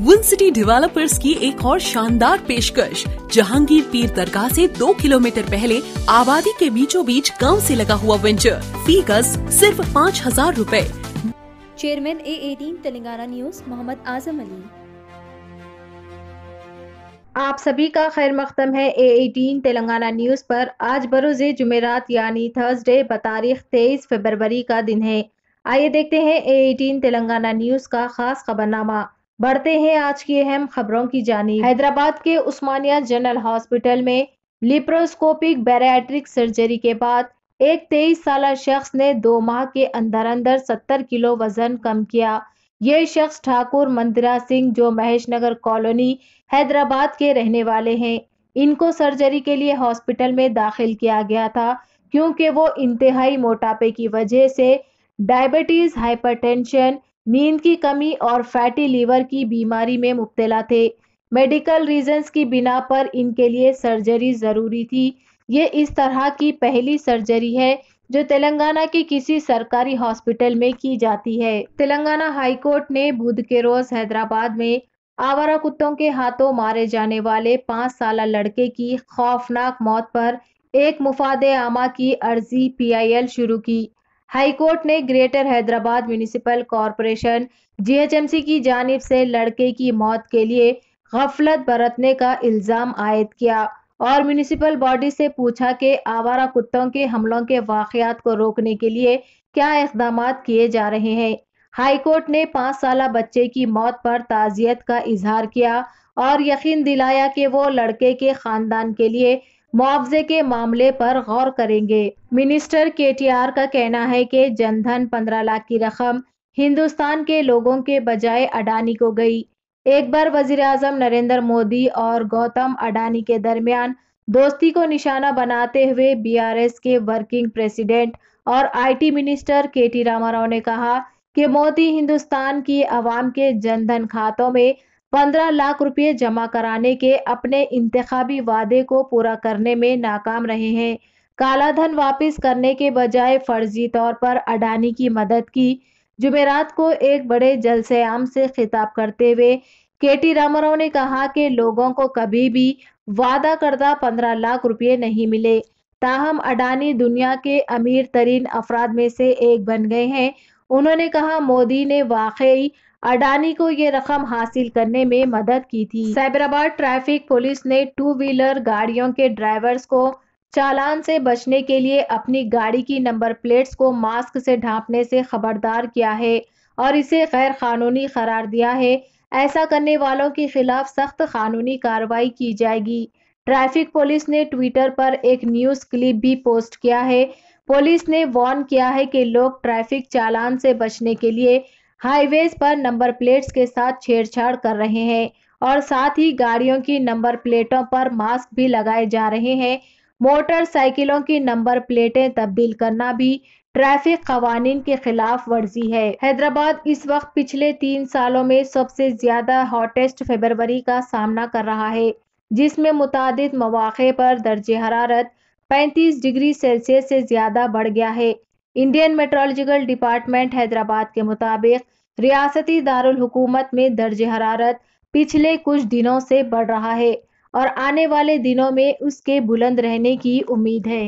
win city developers की एक और शानदार पेशकश जहांगीर पीर दरगाह से दो किलोमीटर पहले आबादी के बीचों बीच गांव से लगा हुआ वेंचर फीकस सिर्फ पाँच हजार रूपए chairman A eighteen Telangana news Mohammed Azam Ali आप सभी का खैर मकदम है ए एटीन तेलंगाना न्यूज़ पर आज बरोज़ जुमेरात यानी थर्सडे बतारीख तेईस फरवरी का दिन है आइए देखते हैं ए एटीन तेलंगाना न्यूज़ का खास खबरनामा बढ़ते हैं आज की अहम खबरों की जानी हैदराबाद के उस्मानिया जनरल हॉस्पिटल में लिप्रोस्कोपिक बैरियाट्रिक सर्जरी के बाद एक तेईस साल शख्स ने दो माह के अंदर अंदर सत्तर किलो वजन कम किया ये शख्स ठाकुर मंदिरा सिंह जो महेश नगर कॉलोनी हैदराबाद के रहने वाले हैं इनको सर्जरी के लिए हॉस्पिटल में दाखिल किया गया था क्योंकि वो इंतहाई मोटापे की वजह से डायबिटीज़ हाइपरटेंशन नींद की कमी और फैटी लीवर की बीमारी में मुब्तला थे मेडिकल रीजंस की बिना पर इनके लिए सर्जरी ज़रूरी थी ये इस तरह की पहली सर्जरी है जो तेलंगाना के किसी सरकारी हॉस्पिटल में की जाती है तेलंगाना हाईकोर्ट ने बुध के रोज हैदराबाद में आवारा कुत्तों के हाथों मारे जाने वाले पाँच साल लड़के की खौफनाक मौत पर एक मुफाद आमा की अर्जी पीआईएल शुरू की हाईकोर्ट ने greater Hyderabad municipal corporation GHMC की जानिब से लड़के की मौत के लिए गफलत बरतने का इल्ज़ाम आयद किया और म्यूनिसिपल बॉडी से पूछा कि आवारा कुत्तों के हमलों के वाकयात को रोकने के लिए क्या इकदाम किए जा रहे हैं हाईकोर्ट ने पाँच साल बच्चे की मौत पर ताजियत का इजहार किया और यकीन दिलाया कि वो लड़के के खानदान के लिए मुआवजे के मामले पर गौर करेंगे मिनिस्टर केटीआर का कहना है कि जनधन पंद्रह लाख की रकम हिंदुस्तान के लोगों के बजाय अडानी को गई एक बार वजीर अजम नरेंद्र मोदी और गौतम अडानी के दरमियान दोस्ती को निशाना बनाते हुए बीआरएस के वर्किंग प्रेसिडेंट और आईटी मिनिस्टर केटी रामाराव ने कहा कि मोदी हिंदुस्तान की आवाम के जनधन खातों में पंद्रह लाख रुपए जमा कराने के अपने इंतबी वादे को पूरा करने में नाकाम रहे हैं कालाधन वापस करने के बजाय फर्जी तौर पर अडानी की मदद की जुमेरात को एक बड़े जलसेआम से खिताब करते हुए के टी रामाराव ने कहा कि लोगों को कभी भी वादा करदा पंद्रह लाख रुपये नहीं मिले ताहम अडानी दुनिया के अमीर तरीन अफराद में से एक बन गए हैं उन्होंने कहा मोदी ने वाकई अडानी को ये रकम हासिल करने में मदद की थी साइबराबाद ट्रैफिक पुलिस ने टू व्हीलर गाड़ियों के ड्राइवर्स को चालान से बचने के लिए अपनी गाड़ी की नंबर प्लेट्स को मास्क से ढांपने से खबरदार किया है और इसे गैर कानूनी करार दिया है ऐसा करने वालों के खिलाफ सख्त कानूनी कार्रवाई की जाएगी ट्रैफिक पुलिस ने ट्विटर पर एक न्यूज क्लिप भी पोस्ट किया है पुलिस ने वार्न किया है कि लोग ट्रैफिक चालान से बचने के लिए हाईवेज पर नंबर प्लेट्स के साथ छेड़छाड़ कर रहे हैं और साथ ही गाड़ियों की नंबर प्लेटों पर मास्क भी लगाए जा रहे हैं मोटरसाइकिलों की नंबर प्लेटें तब्दील करना भी ट्रैफिक कवानीन के खिलाफ वर्जी है हैदराबाद इस वक्त पिछले तीन सालों में सबसे ज्यादा हॉटेस्ट फेबरवरी का सामना कर रहा है जिसमें मुतद मौाक़े पर दर्ज हरारत 35 डिग्री सेल्सियस से ज्यादा बढ़ गया है इंडियन मेट्रोलॉजिकल डिपार्टमेंट हैदराबाद के मुताबिक रियासती दारुल हुकूमत में दर्ज हरारत पिछले कुछ दिनों से बढ़ रहा है और आने वाले दिनों में उसके बुलंद रहने की उम्मीद है